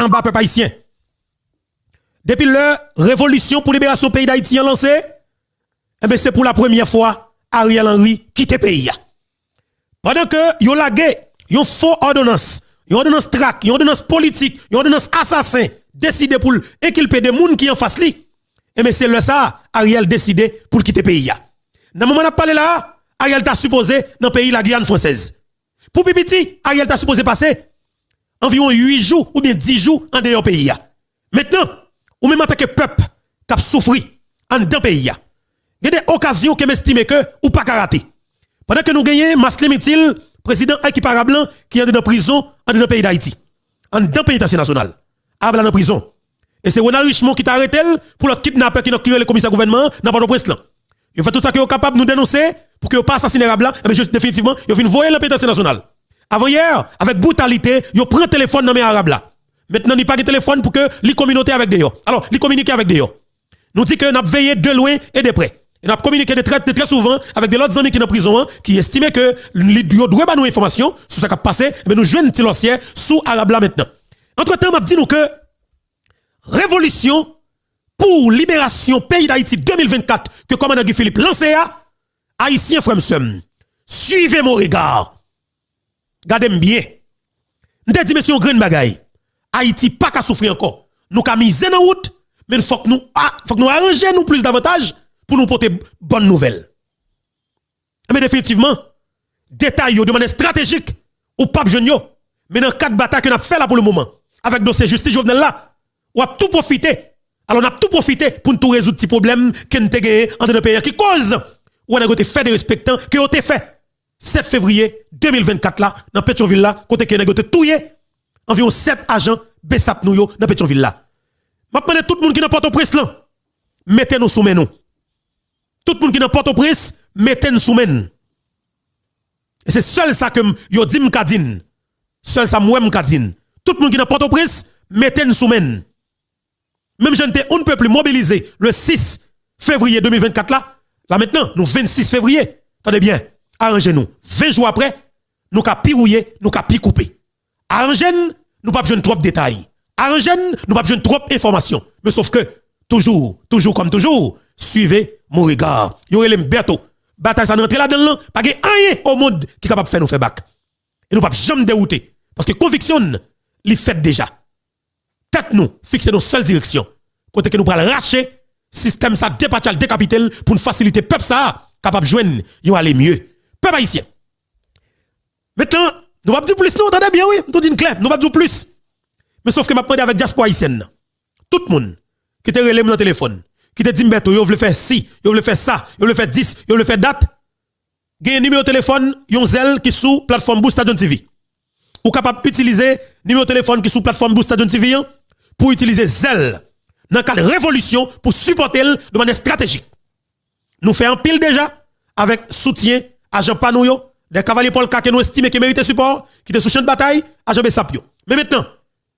en bas peuple haïtien. Depuis la révolution pour libération pays d'Haïti a lancé, eh ben c'est pour la première fois Ariel Henry quitte le pays. Pendant que yon lage, yon faux ordonnance, yon ordonnance traque, yon ordonnance politique, yon ordonnance assassin, décide pour équiper des gens qui en face li. Et eh mais ben, c'est le ça, Ariel décidé pour quitter le pays. Dans le moment où parlé là, Ariel t'a supposé dans le pays la Guyane française. Pour Pipiti, Ariel t'a supposé passer environ 8 jours ou bien 10 jours en dehors pays. Maintenant, ou même en tant que peuple qui a souffert en dehors pays, il y a des occasions qui m'estiment que ou pas rater. Pendant que nous gagnons, Maslem président Aïki qui est dans prison en dehors pays d'Haïti, en dehors pays national, Abla ah, dans prison. Et c'est Ronald Richemont qui t'a arrêté pour le kidnapper qui a tiré le commissaire gouvernement dans le Brest. Il fait tout ça qu'il est capable de nous dénoncer pour que pas assassiner Blanc. mais eh définitivement, il une voyer le pays nationale. Avant-hier, avec brutalité, ils prend téléphone dans les arabes là. Maintenant, ils pas de téléphone pour que les communautés avec des Alors, ils communiquent avec des Nous dit que nous veillé de loin et de près. Ils ont communiqué de très, souvent avec des autres amis qui sont en prison, hein, qui estimaient que les doivent nous information sur ce qui a passé, mais nous jouons un petit sous arabes là maintenant. Entre-temps, m'a dit nous que révolution pour libération pays d'Haïti 2024 que commandant Guy Philippe lancé Haïtien fremseum. Suivez mon regard gardez bien. Nous dit, monsieur, grande bagaille. Haïti pas qu'à souffrir encore. Nous avons mis en route, mais il faut que nous, faut nous plus davantage pour nous porter bonnes nouvelle. Eh, mais définitivement, détail, de manière stratégique, ou pape jeune. mais dans quatre batailles qu'on a fait là pour le moment, avec dossier justice jovenel là, on a tout profité. Alors on a tout profité pour nous résoudre ces problèmes qu'on a en entre nos pays qui cause ou on a fait des respectants qui on a fait. 7 février 2024 là, dans Pétionville là, côté que négoté touye, environ 7 agents Bessap nous dans Pétionville là. maintenant tout le monde qui n'a pas au prince là, mettez nous sous nous. Tout le monde qui n'a pas de prince, mettez nous sous Et c'est seul ça que yo dit m'kadine. Seul ça je m'kadine. Tout le monde qui n'a pas au prince, mettez nous sous Même j'étais un plus mobilisé le 6 février 2024 là. Là maintenant, nous 26 février. Attendez bien arrangez-nous. 20 jours après, nous avons pirouillé, nous avons couper. Arrangez-nous, nous pas besoin trop de détails. Arrangez-nous, nous pas besoin trop d'informations. Mais sauf que, toujours, toujours comme toujours, suivez mon regard. Yo les bientôt. Bataille ça rentre là-dedans, pas de rien au monde qui est capable de faire nous faire Et nous pas jamais dérouter. Parce que conviction, les fait déjà. Tête nous, fixez nos seules directions. Quand que nous pral racher, système ça dépatchal décapitel pour nous faciliter peuple ça capable de joindre, yo aller mieux peuple haïtien. Maintenant, nous pas dire plus, nous entendez bien, oui, nous dit clair, nous pas dire plus. Mais sauf que m'a prendre avec diaspora haïtienne. Tout le monde qui te relève dans le téléphone, qui te dit Mbeto, yo veut faire ci, yo veut faire ça, yo voulez faire 10, yo voulez faire date. Gagne un numéro de téléphone, yon zèle qui sous plateforme Boost Stadion TV. Ou capable d'utiliser numéro de téléphone qui sous plateforme Boost TV hein, pour utiliser zèle dans le révolution pour supporter de manière stratégique. Nous faisons pile déjà avec soutien agent Panouyo, les cavaliers Polka qui nous estimons qui méritent support, qui te sous chaîne de bataille, agent Bessapio. Mais maintenant,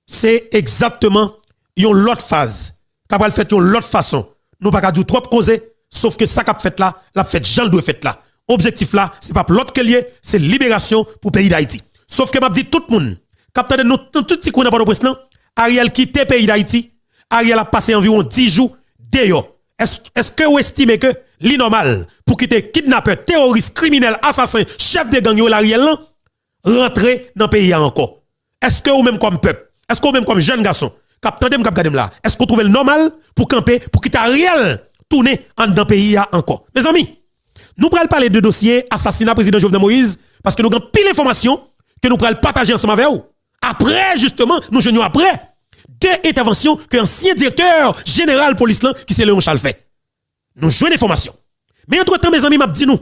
c'est exactement une l'autre phase. Qu'après fait une l'autre façon. Nous pas dû trop causer, sauf que ça qu'a fait là, la fait Jean doit fait là. Objectif là, c'est pas l'autre y est, c'est libération pour le pays d'Haïti. Sauf que m'a dit tout le monde, capteur de nous tout petit coup dans pression. Ariel quitte le pays d'Haïti, Ariel a passé environ 10 jours dehors. Est-ce que vous estimez que l'inormal pour quitter kidnappeur, terroriste, criminel, assassin, chef de gang, l'Ariel, rentrer dans le pays encore. Est-ce que vous même comme peuple, est-ce que vous même comme jeune garçon, là, est-ce que vous trouvez le normal pour camper, pour quitter réel tourner en dans le pays encore? Mes amis, nous prenons parler de dossier assassinat président Jovenel Moïse parce que nous avons pile d'informations que nous prenons partager ensemble avec vous. Après, justement, nous venons après, deux interventions que ancien directeur général police qui c'est Léon fait nous jouons formations. Mais entre-temps, mes amis, m'a dit nous,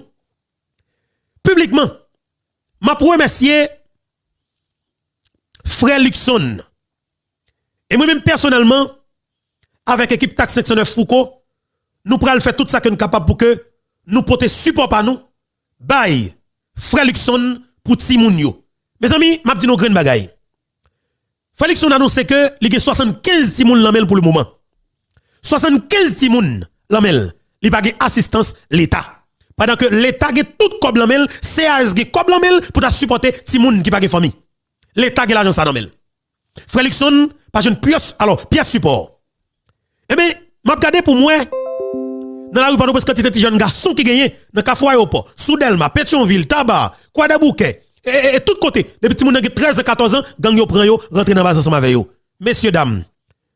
publiquement, m'a remercier frère Luxon. Et moi-même, personnellement, avec l'équipe Taxe 509 Foucault, nous prenons faire tout ça que nous sommes capables pour que nous portions support par nous, Bye. frère Luxon pour Timounio. Mes amis, m'a dit dis une bagailles. Luxon Luxon annonce que il y a 75 timoun lamel pour le moment. 75 timoun lamel il a pa pas assistance l'État. Pendant que l'État a tout le le CAS a tout en pour supporter ti qui ki pa la famille. L'État a l'agence l'anmel. Frélixon, pas une pièce, alors pièce support. Eh bien, m'a regardé pour moi, dans la rue Pano, parce que petit jeune garçon qui gagné, dans au Aéroport, Soudelma, Pétionville, Tabar, Kouadabouquet, et, et, et tout côté, depuis que ont 13 14 ans, gang yo pren yo, rentre dans la base ensemble avec Messieurs, dames,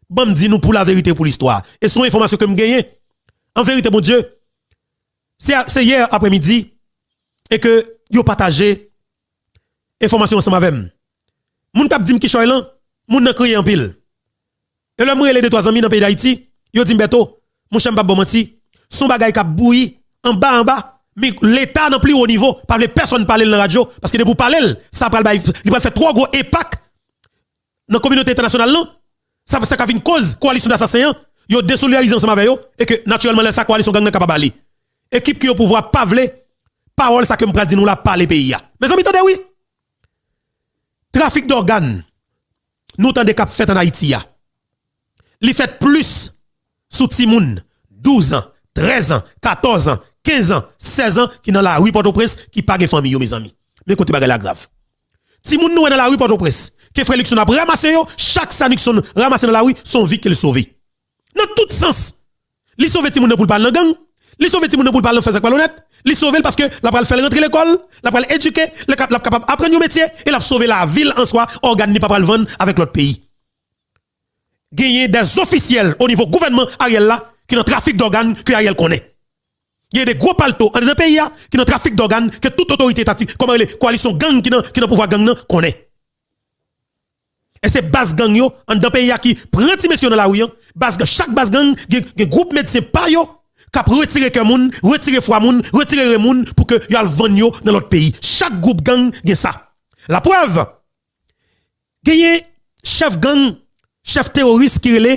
bon, dis-nous pour la vérité, pour l'histoire. Et son information que vous gagne, en vérité, mon Dieu, c'est hier après-midi et que yo partagé information ensemble avec moi. Mon kap dit, ki choy lan, mon nan crié en pile. Et le mouille de trois amis dans le pays d'Haïti, yo dit beto, mon chèm pas bon menti, son bagay cap bouilli en bas en bas, mais l'État n'a plus haut niveau, pas les personnes parler dans la radio, parce que de vous parler, ça bah, va faire trois gros impact dans la communauté internationale, non? Ça va faire une cause, coalition d'assassins, yo désolidarisé ensemble avec eux et que naturellement les sa coalition gang capable aller équipe qui au pouvoir pas vle parole ça que me dit nous la pas les pays mes amis tendez oui trafic d'organes nous tendez cap fait en Haïti li fait plus sous timoun 12 ans 13 ans 14 ans 15 ans 16 ans qui dans la rue Port-au-Prince qui pas les famille mes amis mais côté bagarre la grave timoun nous dans la rue Port-au-Prince que a a ramassé yo chaque est ramassé dans la rue son vie qu'il sauve. Dans tout sens. ils sauve ti moun pour parler dans gang, li sauve ti moun pour parler faire honnête, li sauve parce que la pral faire rentrer l'école, la pral éduquer, la capable apprendre un métier et la sauver la ville en soi, organe ni pas pral vendre avec l'autre pays. a des officiels au niveau gouvernement Ariel là qui dans trafic d'organes que Ariel connaît. Il y a des gros palto dans le pays qui dans trafic d'organes que toute autorité étatique, comme les coalitions gang qui dans pouvoir gang connaît. Et c'est bas gang yo, en d'un pays qui prend ti messieurs dans la rue, hein. chaque base gang, médecins groupe médecin pa yo, kap retirer que moun, retirer fwa moun, retirer moun pour que yo al le yo dans l'autre pays. Chaque groupe gang a ça. La preuve, un chef gang, chef terroriste qui là,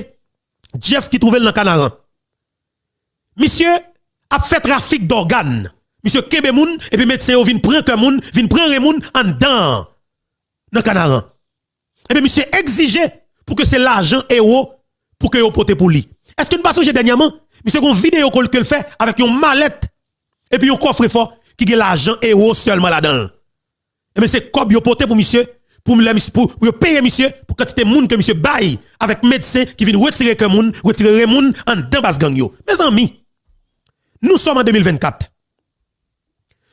Jeff qui trouvait dans Canaran. Monsieur a fait trafic d'organes. Monsieur kebe et puis médecin vient prendre que moun, vient prendre moun en dents dans Canaran. Et eh bien, monsieur exigeait pour que c'est l'argent héros pour que vous portez pour lui. Est-ce que nous passons dernièrement? Monsieur, une vidéo qu'il fait avec une mallette et puis un coffre fort qui a l'argent héros seulement là-dedans. Et eh bien, c'est comme vous portez pour monsieur, pour, pour, pour payer monsieur, pour c'est des monde que monsieur baille avec médecin qui vient retirer que monde, retirer monde en basse bas gang Mes amis, nous sommes en 2024.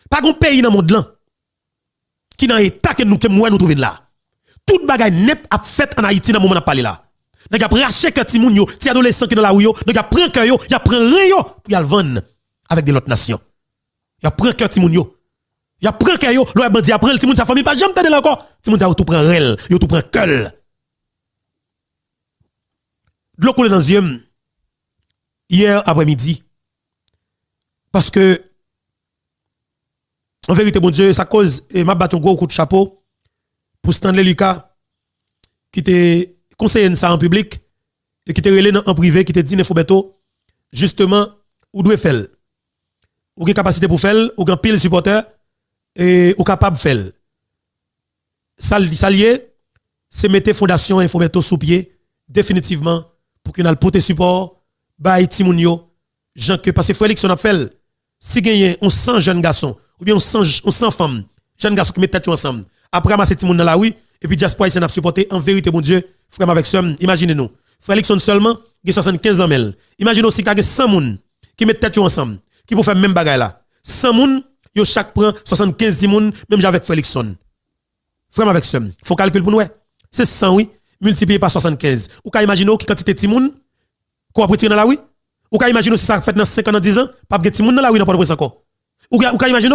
Pas un pays dans le monde là qui dans l'état que nous, que nous trouvons là toute bagaille net a fait en Haïti dans le moment de parler là. Nous avons racheté que ti moun yo, ti adolescent qui dans la rue yo, nous avons pris que yo, nous avons pris rien yo pour y vendre avec des autres nations. Nous avons pris un ti moun yo. Nous avons pris que yo, l'on a bandi après le ti moun sa famille pas jamais tendre encore. Ti moun sa tout prend rel, yo tout prend quel. De l'eau coule dans yeux hier après-midi. Parce que en vérité bon Dieu, ça cause et m'a battu un gros coup de chapeau pour Stanley Lucas, qui était conseillé ça en public, et qui était relé en privé, qui était dit, Nefobeto, justement, où doit faire? Ou une capacité pour faire, ou grand pile supporter, et ou capable de faire. Ça, c'est mettre fondation Infobeto sous pied, définitivement, pour qu'on ait le support, by Timounio, Jean que, parce que Félix, on fait, si gagne, on 100 jeunes garçons, ou bien on 100 femmes, jeunes garçons qui mettent tête ensemble, après y tout le monde dans la rue, et puis diaspora n'a supporté, en vérité, mon Dieu, frère avec somme, imaginez-nous. Frélixon seulement, il y a 75 dans Imaginez aussi qu'il y a 100 personnes qui mettent tête ensemble, qui vont faire même bagaille là. 100 personnes, yo chaque prend 75 10 même avec Frélixon. Frère avec il faut calculer pour nous. C'est 100 oui, multiplié par 75. Ou pouvez imaginer qui quantité de personnes qu'on a dans la rue. Ou qu'a imaginer si ça fait dans 5 ans, 10 ans, pas de personnes dans la rue n'a pas de encore. Ou qu'a imaginer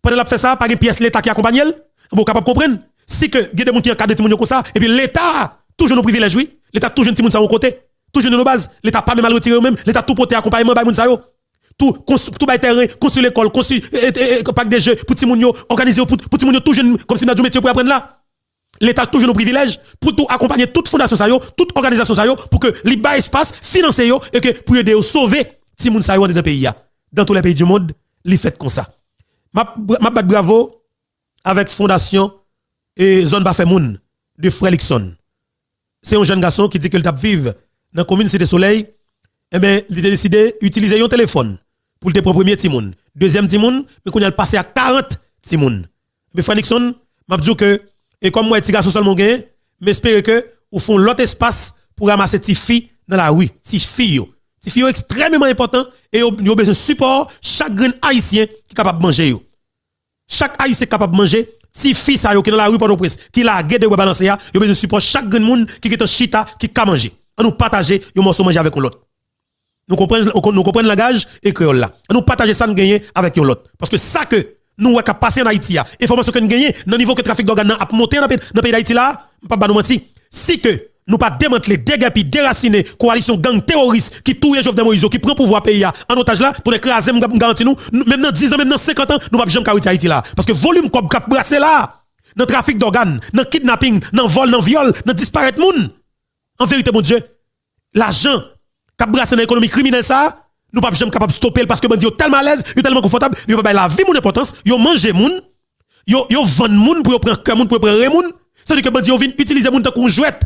pendant la fait ça, pas de pièces l'État qui accompagne vous capable de comprendre Si que il y a des gens qui ont comme ça et puis l'état toujours nos privilèges oui, l'état toujours petit monde ça au côté, toujours nos bases, l'état pas même à retirer même, l'état tout porter accompagnement par monde ça Tout tout terrain, construire l'école, construire parc des jeux pour petit monde organiser pour petit monde tout comme si nous métier pour apprendre là. L'État toujours nos privilèges pour tout accompagner toute fondation ça toute organisation ça yo pour que les espace financer et que pour aider sauver les monde ça yo dans le pays Dans tous les pays du monde, Les fait comme ça. Ma ma bravo avec fondation et zone Bafemoun de Frélixon. C'est un jeune garçon qui dit qu'il tape vive dans la commune Cité Soleil. Eh bien, il a décidé d'utiliser un téléphone pour le premier timoun. Deuxième timoun, mais qu'on a passé à 40 timoun. Mais eh ben, Frélixon, m'a dit que, et comme moi, petit garçon seulement gagné, j'espère que, ou font l'autre espace pour ramasser tes filles dans la rue, tes filles. Tes filles extrêmement important et ils ont besoin de support chaque haïtien qui est capable de manger chaque est capable de manger, si fils qui dans la rue pendant presse, qui la gueule de balancer, yo besoin support chaque grand monde qui est en chita qui ka manger. On nous partager, yo morceau manger avec l'autre. Nous comprenons nous comprenons langage et créole là. On nous partager ça gagner avec l'autre parce que ça que nous avons passé en Haïti, information que nous gagnons, dans niveau que trafic d'organes a monté dans le pays d'Haïti là, pas nous mentir. Si que nous pas démanteler, dégager, déraciner coalition gang terroriste qui touille de Moïse, qui prend pouvoir pays hein. en otage là, pour écraser, garantis nous, même dans 10 ans, même dans 50 ans, nous pas jamais carité Haïti là. Parce que volume comme a brassé là, dans trafic d'organes, dans kidnapping, dans vol, dans viol, dans disparaître moun. En vérité, mon Dieu, l'argent a brassé dans l'économie criminelle ça, nous pas jamais capable de stopper parce que sont tellement à l'aise, tellement confortable, yo pas la vie mon importance, yo mange moun, yo yo vendre moun pour prendre cœur moun pour prendre les moun. C'est-à-dire que yo vient utiliser moun tant qu'on jouette.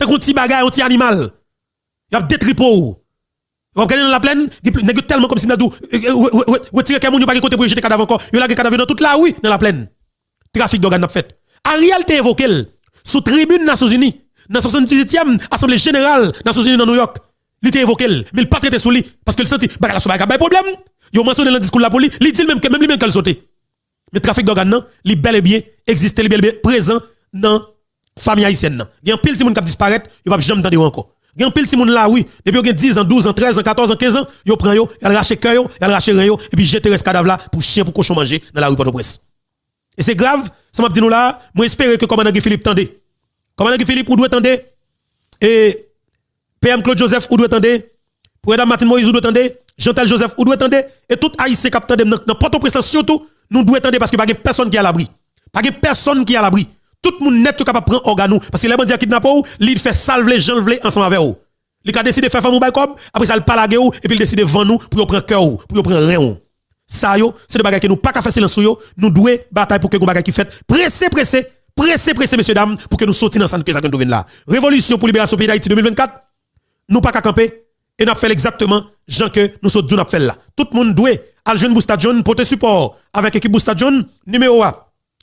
C'est un petit bagage, un petit animal. Il y a des tripots. Vous regardez dans la plaine, il tellement comme si vous tiré quelqu'un, vous n'avez pas côté pour jeter cadavre encore. Il y a des cadavres dans toute la oui, dans la plaine. Trafic d'organes fait. Ariel t'a évoqué, sous tribune des Nations Unies, dans 78e Assemblée Générale des Nations Unies dans New York. Il t'a évoqué, mais il pas traité sous lui, parce qu'il sentit, bah, la un bah, problème. Il a mentionné le discours de la police, il dit même que même lui-même qu'elle sautait. Mais trafic d'organes, il est bel et bien existé, il est bel et bien présent dans famille haïtienne. Il y a un pile de monde qui disparaît, il va jamais entendre encore. Il y a un pile de monde là, oui, depuis 10 ans, 12 ans, 13 ans, 14 ans, 15 ans, ils prennent, ils rachètent cœur, ils rachètent yo et puis jettent ce cadavre là pour chien, pour cochon manger dans la rue Port-au-Prince. Et c'est grave, ça m'a dit nous là, moi espérer que commandant Philippe tende. Commandant Philippe, ou doit tendre? Et PM Claude Joseph, ou doit pour Adam Martin Moïse, ou doit tendre? Jean-Tel Joseph, ou doit tendre? Et tout haïtien qui tende dans Port-au-Prince, surtout, nous doit tendre parce que pas personne qui a l'abri. Pas personne qui a l'abri. Tout le monde net pas capable de prendre organe. Parce que les bandits kidnappent ou, ils fait salver les gens ensemble avec eux. Ils ont décidé de faire famille comme après ça, ils parlent ou, et puis ils décident de vendre nous pour prendre cœur pour pour prendre rien. Ça, c'est des bagages que nous pas faire silence Nous devons bataille pour que les bagages qui fait. Pressez, pressez, pressez, pressez, messieurs, dames, pour que nous sortions ensemble que ça là. Révolution pour libération pays d'Haïti 2024. Nous pas camper. Et nous fait exactement ce que nous sommes nous fait là. Tout le monde doit. jeune Bousta John, porter support avec l'équipe Bousta numéro 1.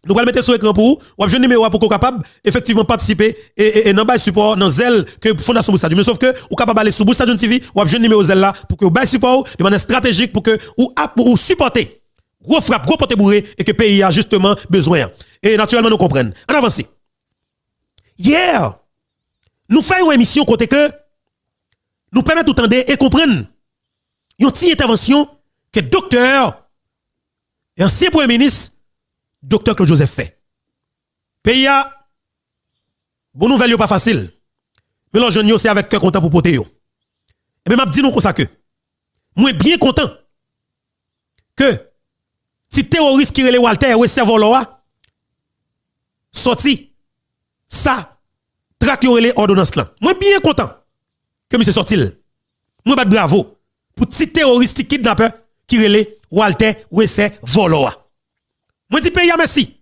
Nous allons mettre sur l'écran pour vous. avez un numéro pour qu'on capable effectivement participer et, et, et non support dans zèle que Fondation Boussa Mais sauf que vous capable aller sur Boussa TV ou un numéro zèle là pour que vous support de manière stratégique pour que vous ou supporter gros frappe gros poté bourré et que le pays a justement besoin. Et naturellement nous comprenons. En avance. Hier, nous faisons une émission côté que nous permettons d'entendre et comprendre une petite intervention que docteur et ancien premier ministre docteur Claude Joseph fait. Pays a, bon nouvelle pas facile. Mais l'on c'est avec cœur content pour porter Et eh bien, je dis nous comme ça que, moi bien content que, si terroriste qui est Walter, ou sorti, ça, traque les ordonnances là. Moi bien content que monsieur sorti. Moi bat bravo pour petit terroriste kidnapper qui relève Walter Wesse Voloa. Moi dis pays merci.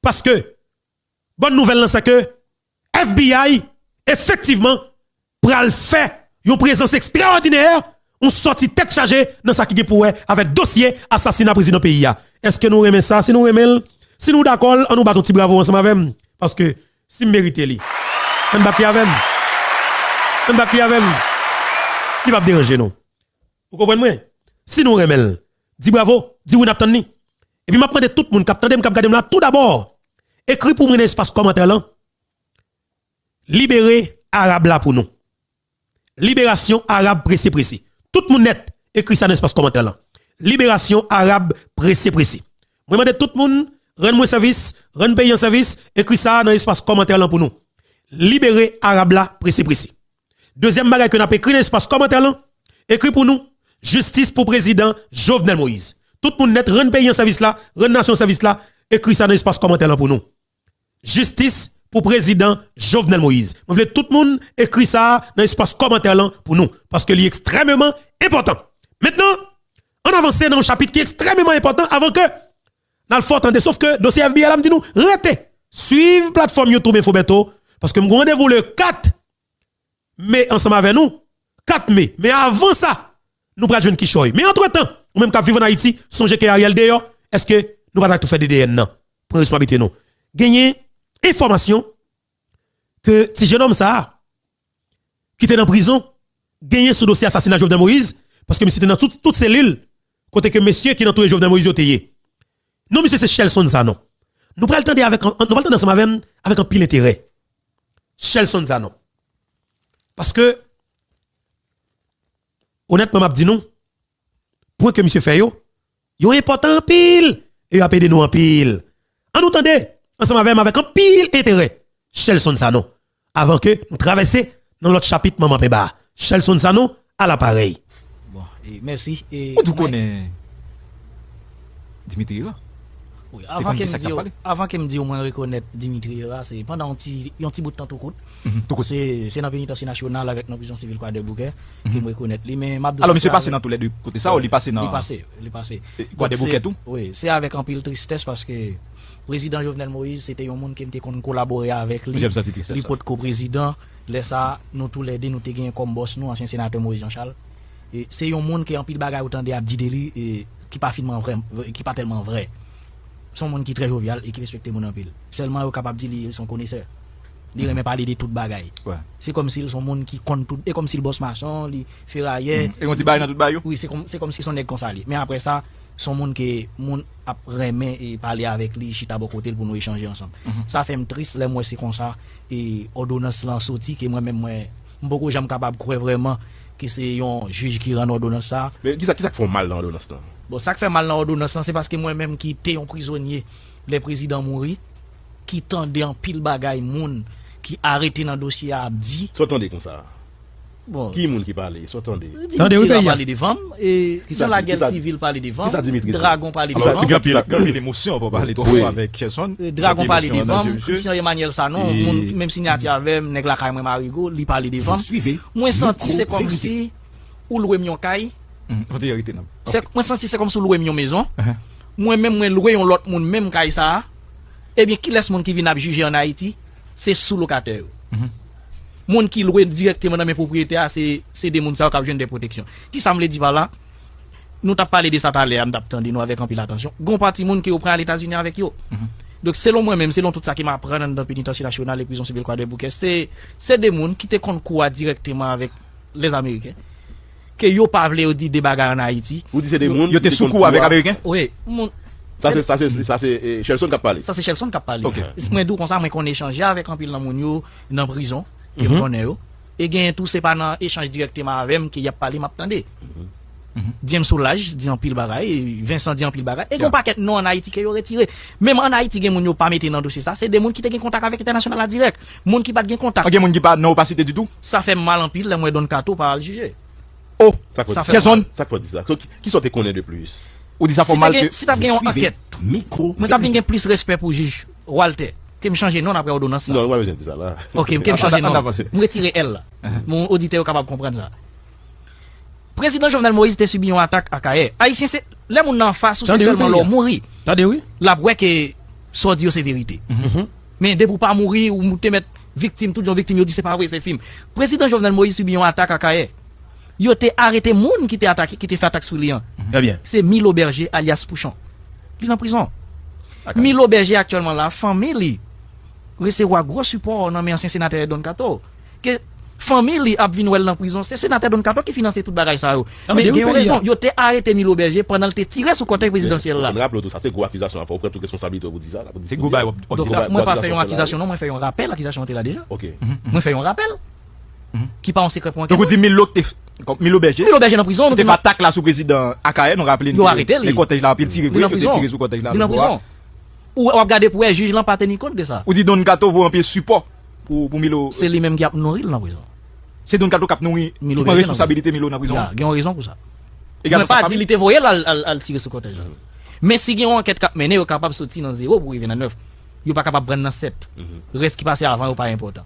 Parce que bonne nouvelle c'est que FBI effectivement pral fait une présence extraordinaire, on sortit tête chargée dans ça qui est pour avec dossier assassinat président pays Est-ce que nous remet ça si nous remet si nous d'accord, on nous bat un petit bravo ensemble avec parce que si nous méritons, On bat avec. On bat avec. qui va déranger nous. Vous comprenez Si nous remet, dis bravo, dis nous attendons. Et puis, je demande tout le monde qui attendait, tout d'abord, écrit pour dans espace commentaire là. Libérer arabe là pour nous. Libération arabe pressé pressé. Tout le monde net, écrit ça dans l'espace commentaire là. Libération arabe pressé pressé. Je demande tout le monde, rendre service, rendre pays en service, écrit ça dans l'espace commentaire là pour nous. Libérez arabe là pressé pressé. Deuxième bagage que n'a pas écrit dans l'espace commentaire là, écrit pour nous, justice pour président Jovenel Moïse. Tout le monde net, rend pays en service là, rend nation service là, écrit ça dans l'espace commentaire pour nous. Justice pour président Jovenel Moïse. Je voulais tout le monde écrit ça dans l'espace commentaire pour nous. Parce que est extrêmement important. Maintenant, on avance dans un chapitre qui est extrêmement important avant que dans le fort sauf que dossier FBI me dit nous ratez suivez plateforme YouTube bientôt, parce que nous rendez-vous le 4 mai ensemble avec nous 4 mai mais avant ça nous prenons une Kishoy mais entre-temps ou même quand vivent en Haïti, songez que Ariel d'ailleurs, est-ce que nous allons tout faire des DNA? non? Prenez responsabilité non. Gagner information que ce jeune homme ça qui était en prison, gagner sous dossier assassinat Jovenel Moïse parce que monsieur dans toutes ces cellule côté que monsieur qui tout Jovenel Moïse était. Non monsieur c'est Shelson Zano Nous prenons le temps avec avec avec un pile intérêt. Shelson Zano Parce que honnêtement m'a dit non que monsieur fait yo, yo important en pile et yo a payé nous en pile. En nous tendez, ensemble avec avec un pile intérêt. Shelson Sano avant que nous traversions dans l'autre chapitre maman Peba. Shelson Sano à l'appareil. Bon, et merci et Où tu connais Dimitri là Avan ke m di yo mwen rekonnet Dimitri Rass Pendan yon ti bout tan toukout Se nan penitansi nasyonal Avèk nan prison sivil kwa de boukè Mwen rekonnet li Mwen se pase nan touledi kote sa Ou li pase nan kwa de boukè tou Se avèk anpil tristès Prezident Jovenel Moïse Se te yon moun kem te konn kolaborè avèk li Li pot ko prezident Lè sa nou touledi nou te gen kombos nou Ansyen senatè Moïse Jean Charles Se yon moun ke anpil bagay ou tan de abdi deli Ki pa finman vre Ki pa telman vre son monde qui très jovial et qui respecte mon en Seulement, ils sont capables de dire qu'ils sont connaisseurs. Ils mm-hmm. ne parler de toute bagaille. C'est comme s'ils sont monde qui compte tout. Et comme si le boss marchand, les ferraillait. Mm-hmm. Et on dit dans tout bagaille. Oui, c'est comme, c'est comme si son nèg Mais après ça, son monde qui gens après main et parler avec lui, chita bon côté pour nous échanger ensemble. Mm-hmm. Ça fait me triste, les moi, c'est comme ça. Et ordonnance là, sorti, que moi-même, moi, beaucoup, j'aime capable de croire vraiment que c'est un juge qui rend ordonnance ça. Mais qui ça, qui qui font mal dans l'ordonnance Bon, sak fe mal nan o donosan, se paske mwen menm ki te yon prizonye le prezidant bon. moun ri, ki tande an pil bagay moun ki arete nan dosye abdi. Sotande kon sa? Bon. Ki moun ki pale? Sotande? Sotande ou te yon? Dibite yon pale divanm, e, kisa la gel sivil pale divanm, dragon pale divanm, kisa la gel sivil pale divanm, dragon pale divanm, si an yon manye sanon, moun menm sinyati avèm, nek la kaye mwen marigo, li pale divanm, mwen santi se kon si, ou lwèm yon kaye, Mwen sensi se kom sou loue myon mezon Mwen mwen loue yon lot moun mwen mwen kay sa Ebyen ki les moun ki vin ap juje an Haiti Se sou lokater Moun ki loue direktman an men propriete Se de moun sa wak ap jwen de proteksyon Ki sa mwen li di wala Nou tap pale de sa taler an dap tendi nou avek an pi l'atensyon Gon pati moun ki ou pre an l'Etats-Unis avek yo mm-hmm. Dok selon mwen mwen, selon tout sa ki m ap pren An penitansi lachonan le prizon se bel kwa de bouke Se de moun ki te kon koua direktman avek les Amerikey Ke yo pavle ou di debaga an Haiti Ou dise de moun Yo te soukou avek Averikè Ouè Sa se, sa se, sa se Chelson kap pale Sa se Chelson kap pale Ok Mwen dou konsa mwen kon echange Yavek an pil nan moun yo Nan prizon Kep kone yo E gen tout se pa nan Echange direkte ma avem Ke yap pale map tande Dièm Solaj Dièm pil baray Vincent Dièm pil baray E kon pa ket non an Haiti Ke yo retire Mèm an Haiti gen moun yo Pa mette nan douche sa Se de moun ki te gen kontak Avek international a direk Moun ki bat gen kontak A gen moun ki bat Nan ou pas Sa kwa di sa Ki sa te konen de plus Si ta gen yon aket Mwen ta ven gen plus respet pou jij Wouter, kem chanje non apre ou donan sa Mwen retire el Mwen audite ou kapab kompren sa Prezident Jovenel Moïse mm-hmm. Te subi yon atak a kae Le moun nan fase ou se solman lor Mouri, la brek e Sodi ou se verite Men debou pa mouri ou moutemet Tout yon viktim yo di se parve se film Prezident Jovenel Moïse subi yon atak a kae yo arrêté moun qui t'a attaqué, qui t'a fait attaque sur Lyon. Hein. C'est Milo Berger alias Pouchon. Il est en prison. Milo Berger actuellement la famille un gros support dans mes ancien sénateur Don Kato. Que famille a Noël en prison, c'est sénateur Don Kato qui finance tout bagage ça. Mais il y a raison, il a arrêté Milo Berger pendant le tiré le côté présidentiel là. rappelle tout ça, c'est gros accusation, hein. faut prendre toute responsabilité pour dire ça. C'est gros bah, bah, moi pas une accusation, non, moi faire un rappel, l'accusation était là déjà. OK. Moi fais un rappel. Mhm. Qui pas en secret pour Donc vous dites Milo Milo Berger. Milo Berger en prison. Tu fais attaque là sous président AKN, on rappelle. Ils ont arrêté. Les cortèges là, puis ils tirent. Ils ont sous cortège là. Ils prison. Ou on regarde pour un juge là, pas de ça. Ou dit Don Gato, vous avez support pour, pour Milo. Euh, C'est lui-même qui a nourri en prison. C'est Don Gato qui a nourri Milo Berger. responsabilité Milo en prison. Il y a une raison pour ça. Il n'a pas dit qu'il était voyé là, il tire sous cortège Mais si il y a enquête qui a est capable de sortir dans 0 pour revenir dans 9. Il n'est pas capable de prendre dans 7. Mhm. reste qui passe avant n'est pas important.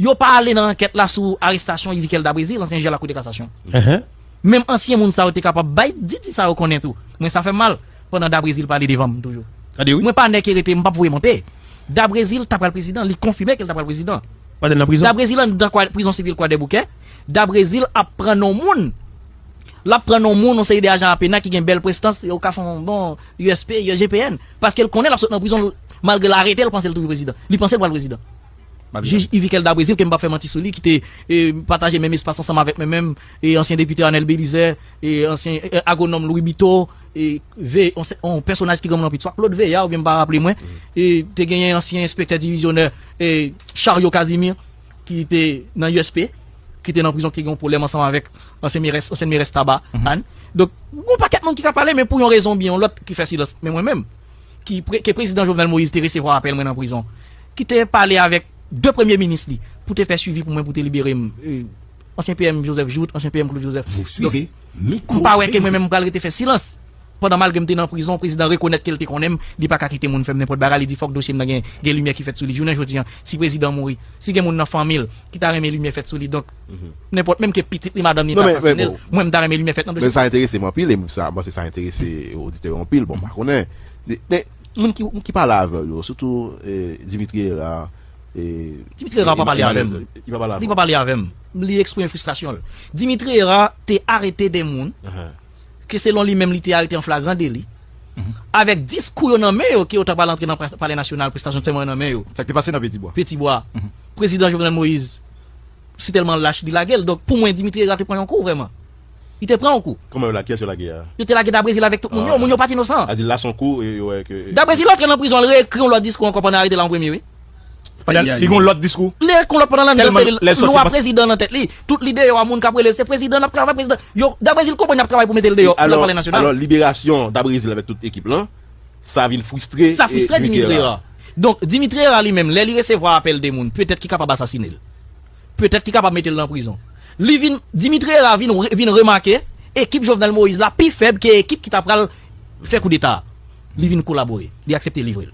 Yo pas allé dans l'enquête là sur arrestation de da Brésil, l'ancien juge de la Cour de cassation. Uh-huh. Même ancien monde ça était capable de bah, dit ça reconnaît tout. Mais ça fait mal pendant que parler devant toujours. Ah oui. Moi pas né qui était pas pouvoir monter. Da t'a pas le président, il confirmé qu'il t'a le président. Pas dans la prison. la prison civile quoi des bouquets. Da Brésil apprend nos monde Là, prend un monde on sait des agents à Pena qui ont une belle prestance au cas un bon USP, G.P.N. parce qu'elle connaît la prison malgré l'arrêté, elle pensait qu'elle le président. Il pensait le président. Juge Yves Kelda Brésil, qui m'a fait mentir sur lui, qui était partagé même espace ensemble avec moi-même, et ancien député Anel Bélizet et ancien agronome Louis Bito, et un on, personnage qui gomme l'empire. Soit Claude Veillard, hein, ou bien pas rappeler moi, mm. et t'es gagné ancien inspecteur divisionnaire, et Chariot Casimir, qui était dans l'USP, qui était dans la prison, qui a eu un problème ensemble avec ancien mairesse, ancien mairesse Tabac, mm mm-hmm. Donc, bon paquet de monde qui a parlé, mais pour une raison bien, l'autre qui fait silence, mais moi-même, qui, est président Jovenel Moïse, qui recevoir appel moi dans prison, qui t'a parlé avec deux premiers ministres pour te faire suivre, pour moi pour te libérer euh, ancien PM Joseph Jout, ancien PM Claude Joseph. Vous suivez Miko. Pas ouais que moi même pas faire silence. Pendant malgré que en prison, le président reconnaît qu'elle était qu'on aime, il dit pas qu'à quitter mon femme n'importe bagarre, il dit que dossier n'a gain des lumières qui fait sous les journaux aujourd'hui. Hein, si président mourit, si gain mon dans famille qui t'a remis lumière fait sous les donc mhm. n'importe même que petite madame ni. pas moi même t'a remis lumière fait dans Mais ça intéresse moi pile ça moi c'est ça intéresse auditeur en pile bon bah, on connaît. Mais qui qui parle avec surtout euh, Dimitri là E Dimitri Heran pa pale avèm Li pa pale avèm Li eksprou yon frustasyon Dimitri Heran te arete demoun Ke uh-huh. selon li mem li te arete yon flagran de li Avèk diskou yon anmè yon Ki yon tapal antre nan pale nasyonal Prestasyon temwen anmè yon Petibwa Prezident Jovenel Moïse Si telman lache li lage Pou mwen Dimitri Heran te pren yon kou Yon te lage da brezil avèk Moun yon pati nosan Da brezil antre nan prizon Reekri yon lò diskou anmè yon Ils ont l'autre discours. Mais qu'on l'a pendant l'année, c'est le président en tête. Toute l'idée, il y a un monde qui a c'est président, il a travaillé président. D'abord, il comprend qu'il a travaillé pour mettre le dehors. Alors, alors libération d'Abrésil avec toute l'équipe là, ça vient frustrer. Ça frustre Dimitri Donc, Dimitri lui-même, il recevoir appel des monde, peut-être qu'il est capable d'assassiner. Peut-être qu'il est capable de mettre en prison. Dimitri là vient remarquer, équipe Jovenel Moïse la plus faible que l'équipe qui t'a fait coup d'État. Il vient collaborer, il accepte livrer.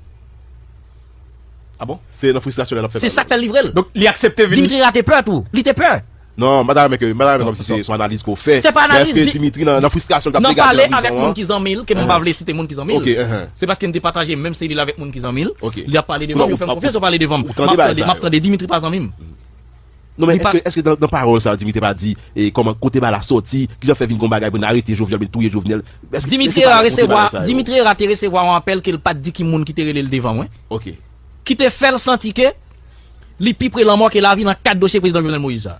Ah bon? C'est la frustration de la C'est ça qui fait livrer. Donc, il a accepté Dimitri a été peur tout. Il était peur. Non, madame, madame, comme si c'est son analyse qu'on fait. C'est pas analyse. Est-ce que Dimitri, dans la frustration, t'as Non, parler avec moi qui en mille, que mon hein. pas voulait citer monde qui en mille. Hein, hein. C'est parce qu'il était partagé même est avec moi qui en mille. Il a parlé devant, il a fait confiance, il a parlé devant. Dimitri pas en mille. Non, mais est-ce que dans la parole, ça, Dimitri pas dit, et comment côté bas la sortie, qui a fait une combat pour arrêter Jovenel, mais tout est Jovenel. Dimitri a recevoir, Dimitri a recevoir un appel qu'il pas dit qui monde qui était le devant, ouais. Ok qui te fait sentir que li pi près la mort que la vie dans quatre dossiers président Jovenel Moïse.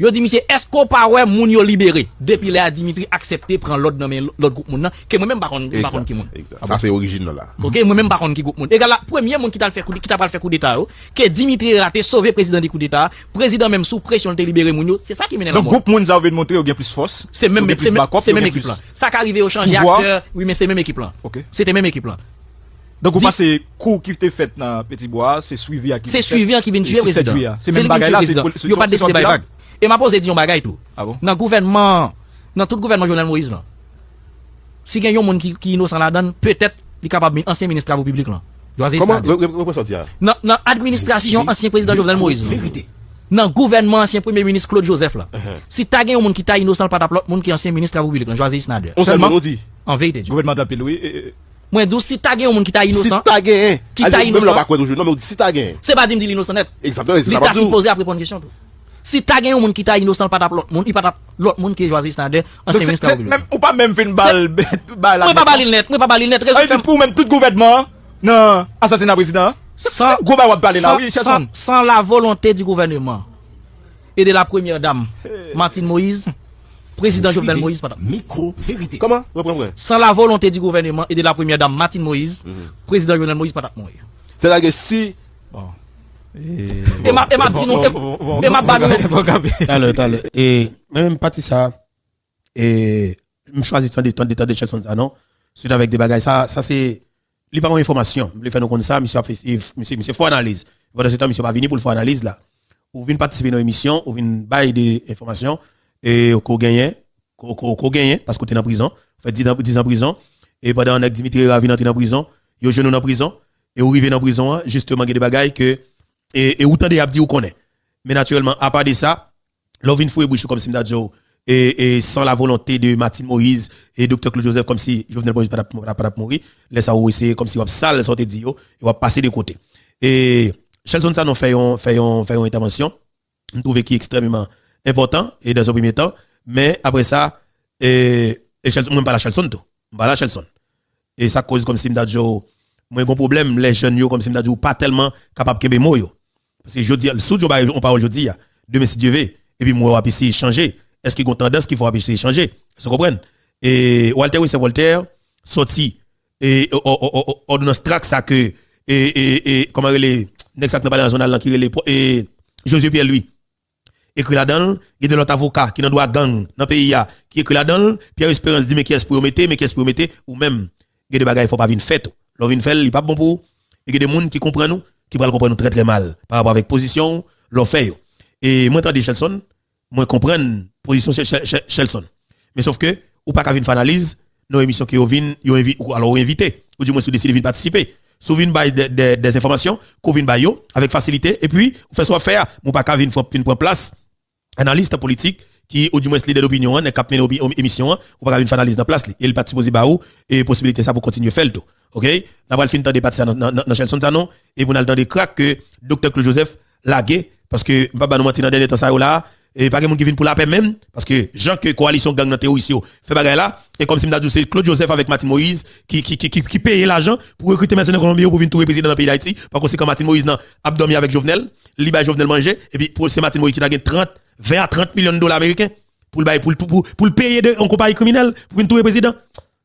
Yo dit monsieur, est-ce qu'on pas ouais libéré depuis là Dimitri accepté prend l'autre dans l'autre groupe moun que moi même pas connais pas connais qui moun. Ah ça c'est original là. OK, moi même pas connais qui groupe moun. Égal là premier moun qui t'a fait coup qui t'a pas fait coup d'état que Dimitri raté sauver président du coup d'état, président même sous pression de libérer moun yo, c'est ça qui mène la mort. Donc groupe moun ça veut montrer au bien plus force. C'est même c'est même équipe là. Ça qui arrivé au changer acteur, oui mais c'est même équipe là. C'était même équipe là. Donc, vous passez coup qui était fait dans Petit Bois, c'est suivi à qui C'est suivi à qui vient tuer président. C'est même bagage là, c'est Il n'y a pas de décision bagage. Et ma pose dit un bagage tout. Ah bon? Dans le gouvernement, dans tout le gouvernement Jovenel Moïse là. Si il y a un monde qui, est innocent là-dedans, peut-être, il est capable ancien ministre travaux publics là. Comment, Dans, dans l'administration, ancien président Jovenel Moïse. Vérité. Dans le gouvernement, ancien premier ministre Claude Joseph là. Uh-huh. Si t'as un monde qui est innocent, pas t'as monde qui est ancien ministre travaux publics là. Joisé Snader. On seulement dit. En vérité. Gouvernement Mwen di yo, si ta gen yon moun ki ta inosan, ki ta inosan, non, se ba di mdi li inosan net, li ta simpoze ap repon gesyon tou. Si ta gen yon moun ki ta inosan, pa tap lot moun, yi pa tap lot moun ki e jwazi stande, anse yon minister yon bilon. Ou pa men fin bal, bala net. Mwen pa balil net, mwen pa balil net. A yon di pou men tout gouvedman, nan asasina prezident, goba wap bali la, wye chè son. San la volontè di gouvedman, e de la premier dame, eh. Martine Moïse, président Jovenel Moïse, Madame. Micro-vérité. Comment Sans la volonté du gouvernement et de la première dame Martine Moïse, mm -hmm. président Jovenel Moïse, pas C'est-à-dire que si. Bon. Et ma dit non. Et ma balle. Alors, allez. Et même parti ça. Et je choisis tant de temps de temps de chef ça, non Suite avec des bagages. Ça, ça c'est. Il n'y a pas d'information. faire nous comme ça. Monsieur, monsieur, monsieur, faut analyse. Voilà c'est temps, monsieur, pas venir pour le faire analyse là. Ou vient participer à nos émissions, ou vient bailler des informations et qu'on gagne, qu'on gagne, parce qu'on est en prison, fait 10 ans en prison, et pendant que Dimitri Ravine est en prison, yo jeune en prison, et on arrivé en prison, hein, justement, il a des bagailles que, et, et autant de abdi ou connaît. Mais naturellement, à part de ça, l'ovin fouet bouche comme Simda Joe, et, et, sans la volonté de Martin Moïse et Dr. Claude Joseph, comme si il venait pas mourir, laisse ça essayer, comme si on sale, sorti dit, et on passer de côté. Et, Chelson ça, nous fait une intervention, nous trouvons qui est extrêmement important, et dans un premier temps, mais après ça, et, et même pas la Chelson tout. Pas la Et ça cause comme si m'dadjo, oh, moi, problème, les jeunes, yo, comme si m'dadjo, oh, pas tellement capable de moi, yo. Parce que je dis, sous bah, on parle aujourd'hui, ah, demain si Dieu et puis moi, on ici changer. Est-ce qu'il y a une tendance qu'il faut ici changer? Vous comprenez? Et Walter, oui, c'est Walter, sorti, et ordonnance oh, track ça que, et, et, et, comment il est, n'exactement pas dans le journal, qui est, et Josué Pierre, lui écrit là-dedans, il y a de l'autre avocat qui n'a droit gang dans le pays, qui écrit là-dedans, Pierre Espérance dit, mais qui est-ce que vous mais qui est-ce que vous ou même, il y a des bagages, il ne faut pas venir faire. L'on vient faire, il n'est pas bon pour Il y a des gens qui comprennent nous, qui peuvent comprendre nous très très mal par rapport avec position, l'on fait. Et moi, de Shelson, je comprends position Shelson. Mais sauf que, ou pas qu'à venir faire analyse, nos émissions qui viennent, alors invité, ou du moins, si vous décidez de participer sous vous avez des informations qu'on vin avec facilité et puis vous faites soit faire vous pas prendre place analyste politique qui ou du moins leader d'opinion n'est hein, cap mener émission hein, ou pas une analyse dans place et le pas supposé baou et possibilité ça pour continuer faire tout OK n'a pas fin temps de partir dans dans ça non et pour dans des crack que docteur Claude Joseph lagué parce que papa nous mentir dans dernier temps ça là et pas que qui vient pour la paix même parce que gens que coalition gagne dans terroriste fait bagarre là et comme si m'a dit c'est Claude Joseph avec Martin Moïse qui qui qui qui, paye l'argent pour recruter mercenaires colombiens pour venir tout président dans le pays d'Haïti par conséquent Martin Moïse dans avec Jovenel liba Jovenel manger et puis ce Martin Moïse qui a 30 20 à 30 millions de dollars américains pour le pour, pour, payer de compagnie criminelle pour une tour président.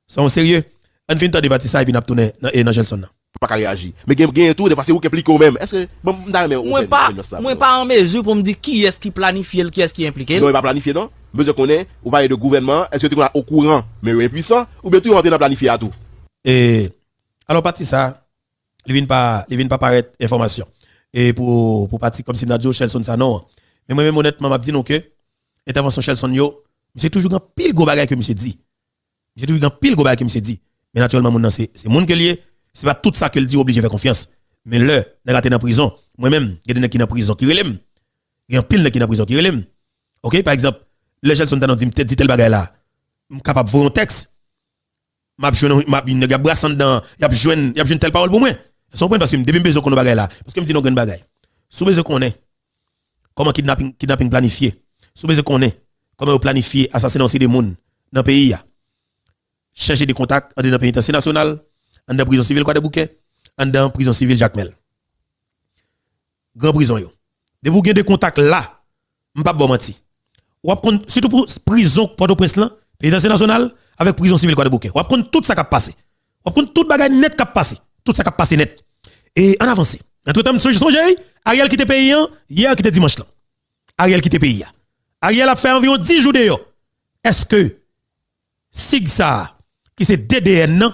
C'est sérieux. On finit de débattre ça et puis tout tourné dans Gelson pas réagir. Mais il y a un tour de façon qui implique vous-même. Est-ce que bon moi pas pas en mesure pour me dire qui est-ce qui planifie, qui est-ce qui est impliqué. Non, il pas planifié non. Besoin qu'on connais, ou de gouvernement, est-ce que tu es au courant mais vous puissant ou bien tu train de planifier à tout. Et alors parti ça, il ne vient pas paraître information. Et pour pour partir comme si dit Chelson ça non. Mais moi-même, honnêtement, je dit non que, intervention Shelson yo, c'est toujours un pile gros bagage que suis dit. J'ai toujours un pile gros bagage que suis dit. Mais naturellement, mon c'est mon que lié, c'est pas tout ça que je dit obligé de faire confiance. Mais là, je suis en prison. Moi-même, il y a des qui en prison qui relèvent. Il y a un pile qui dans prison qui relèvent. OK, par exemple, le Shelson t'a dit dit tel bagage là. Je suis capable de voir un texte. M'a suis m'a une brassant dans, y a joindre, y a joindre telle parole pour moi. Son point parce que depuis me besoin qu'on bagage là, parce que me dit non grande bagage. Sous besoin qu'on est comment kidnapping, kidnapping planifié. Sous besoin qu'on est, comment planifier assassinat aussi des monde dans le pays. Chercher des contacts dans le pénitentiaire national, dans la prison civile quoi de bouquet, dans la prison civile Jacques Mel. Grand prison yo. De vous des contacts là, m'pas bon menti. Ou surtout pour prison Port-au-Prince là, pénitentiaire national avec prison civile quoi de bouquet. Ou prendre tout ça qui a passé. Ou prendre toute bagage net qui a passé, tout ça qui a passé net. Et en avance. Entre temps, je songe Ariel qui te paye hier qui te dimanche là. Ariel qui te paye. Ariel a fait environ 10 jours de Est-ce que SIGSA, qui c'est DDN,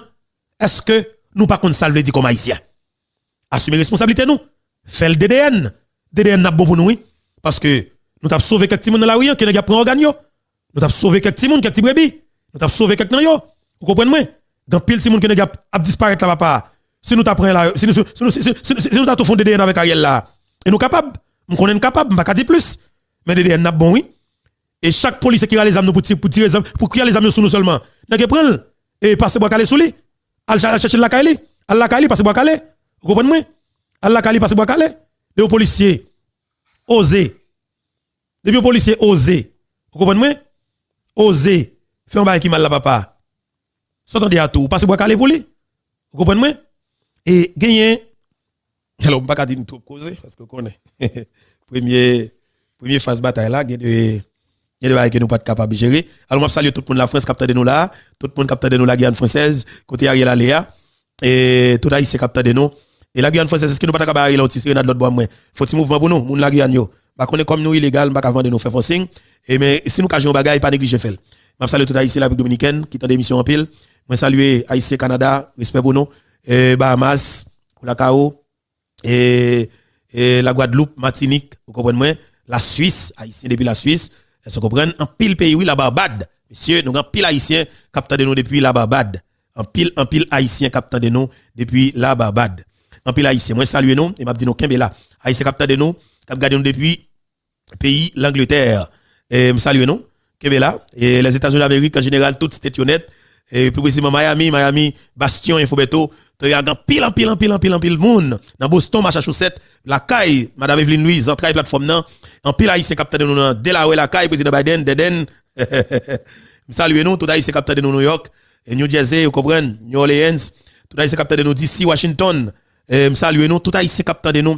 est-ce que nous pas qu'on salve comme haïtien? Assumez responsabilité nous. Fais le DDN. DDN n'a bon pour nous, Parce que nous avons sauvé quelques timons dans la rue, hein, qui n'a pas pris un organe. Nous avons sauvé quelques timons, quelques brebis. Nous avons sauvé quelques nan Vous comprenez moi? Dans pile timon qui n'a pas disparaître là bas Si nous t'apprenons là, si nous si nous si nous si nous DDN avec Ariel là, et nous capables. Nous connaissons capables, ne pas dire plus. Mais DDN n'a bon oui. Et chaque policier qui a les armes pour tirer les armes, pour tirer les armes sur nous seulement. N'a que prendre et passer bois calé sous lui. Al chercher la calé, aller la passer bois calé. Vous comprenez aller la calé passer bois calé. Les policiers oser. les policiers oser. Vous comprenez Oser faire un bail qui mal la papa. S'entendez à tout, passer bois calé pour lui. Vous comprenez Et gagner alors, je ne vais pas dire trop causer, parce que connaît. premier, première phase bataille là, il y a des choses que nous pas capables de gérer. Alors, je salue tout le monde la France qui de nous là, tout le monde qui de nous la Guyane française, côté Ariel Aléa, et tout Haïti qui de nous. Et la Guyane française, c'est ce que nous pas capables de tirer dans l'autre bois moi. Faut un mouvement pour nous, mon la Guyane yo. Bah, qu'on comme nous illégal, bah, avant de nous faire forcing. Et mais, si nous cachons bagarre pas négliger fait. Je salue tout Haïti, la République Dominicaine, qui est en démission en pile. Je salue Haïti, Canada, respect pour nous, Bahamas, et, la Guadeloupe, Martinique, vous comprenez moi, la Suisse, haïtien depuis la Suisse, vous comprenez, en pile pays, oui, la Barbade. Monsieur, nous avons pile haïtien captant de nous depuis la Barbade. En pile, en pile haïtien captant de nous depuis la Barbade. En pile haïtien, moi salue nous et m'a dit nous qu'un là. Haïtien captant de nous, cap gardé nous depuis pays l'Angleterre. Et salue nous qu'un là et les États-Unis d'Amérique en général toutes c'était honnête et plus précisément Miami, Miami, Bastion, Infobeto, il y a pile en pile en pile en pile en pile monde dans Boston Massachusetts la caille madame Evelyn Louise en la plateforme là en pile haïtien capté de nous dans Delaware la caille président Biden Deden saluer nous tout haïtien capté de nous New York New Jersey vous comprenez New Orleans tout haïtien capté de nous DC Washington saluer nous tout haïtien capté de nous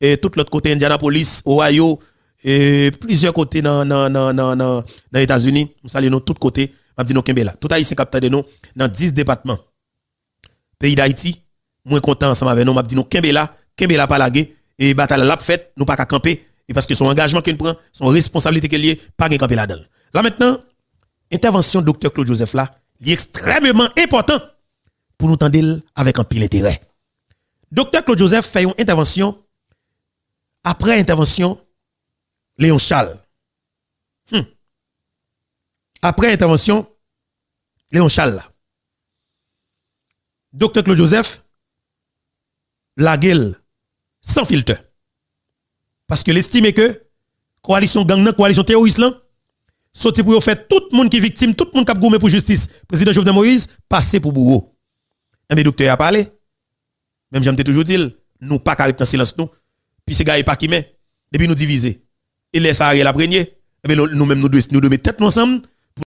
et tout l'autre côté Indianapolis Ohio et plusieurs côtés dans dans dans dans États-Unis nous saluons tout côté m'a dit nous tout haïtien de nous dans 10 départements pays d'Haïti, moins content ensemble avec nous, m'a dit nous Kembela, là pas là, et bataille la fête, nous pas qu'à camper et parce que son engagement qu'il prend, son responsabilité qu'il y est, pas qu'à camper là-dedans. Là maintenant, intervention docteur Claude Joseph là, il est extrêmement important pour nous tendre avec un pile intérêt. Docteur Claude Joseph fait une intervention après intervention Léon Chal. Hmm. Après intervention Léon Chal là. Docteur Claude Joseph, la gueule sans filtre. Parce que l'estime que coalition gang, coalition terroriste, sorti pour faire tout le monde qui est victime, tout le monde qui a gourmé pour justice, président Jovenel Moïse, passer pour bourreau. Et eh, le docteur a parlé. Même j'aime toujours dire, nous pas qu'à dans silence nous. Puis ces gars pas qui met, depuis nous diviser. Et laisse Ariel la première. Et bien, nous-mêmes, nous devons nous tête ensemble